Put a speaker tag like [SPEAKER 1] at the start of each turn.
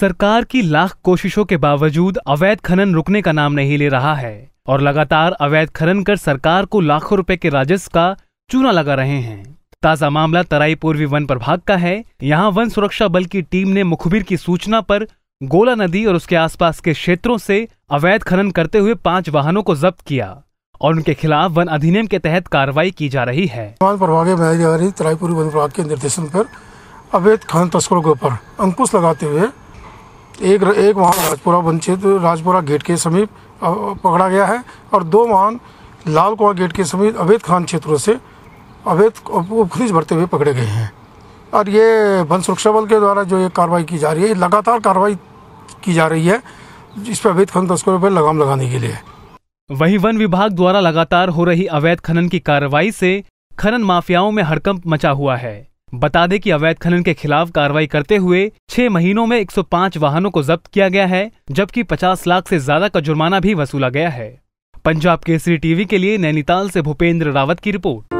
[SPEAKER 1] सरकार की लाख कोशिशों के बावजूद अवैध खनन रुकने का नाम नहीं ले रहा है और लगातार अवैध खनन कर सरकार को लाखों रुपए के राजस्व का चूना लगा रहे हैं ताजा मामला तराई पूर्वी वन प्रभाग का है यहाँ वन सुरक्षा बल की टीम ने मुखबिर की सूचना पर गोला नदी और उसके आसपास के क्षेत्रों से अवैध खनन करते हुए पांच वाहनों को जब्त किया और उनके खिलाफ वन अधिनियम के तहत कार्रवाई की जा रही है
[SPEAKER 2] वन के निर्देशन पर अवैध खनन तस्करों के ऊपर अंकुश लगाते हुए एक एक वाहन राजपुरा वन क्षेत्र राजपुरा गेट के समीप पकड़ा गया है और दो वाहन लाल कुआ गेट के समीप अवैध खान क्षेत्रों से अवैध खनिज भरते हुए पकड़े गए हैं और ये वन सुरक्षा बल के द्वारा जो ये कार्रवाई की जा रही है लगातार कार्रवाई की जा रही है इस पर अवैध खनन तस्करों पर लगाम लगाने के लिए
[SPEAKER 1] वही वन विभाग द्वारा लगातार हो रही अवैध खनन की कार्रवाई से खनन माफियाओं में हड़कंप मचा हुआ है बता दें कि अवैध खनन के खिलाफ कार्रवाई करते हुए छह महीनों में 105 वाहनों को जब्त किया गया है जबकि 50 लाख से ज्यादा का जुर्माना भी वसूला गया है पंजाब केसरी टीवी के लिए नैनीताल से भूपेंद्र रावत की रिपोर्ट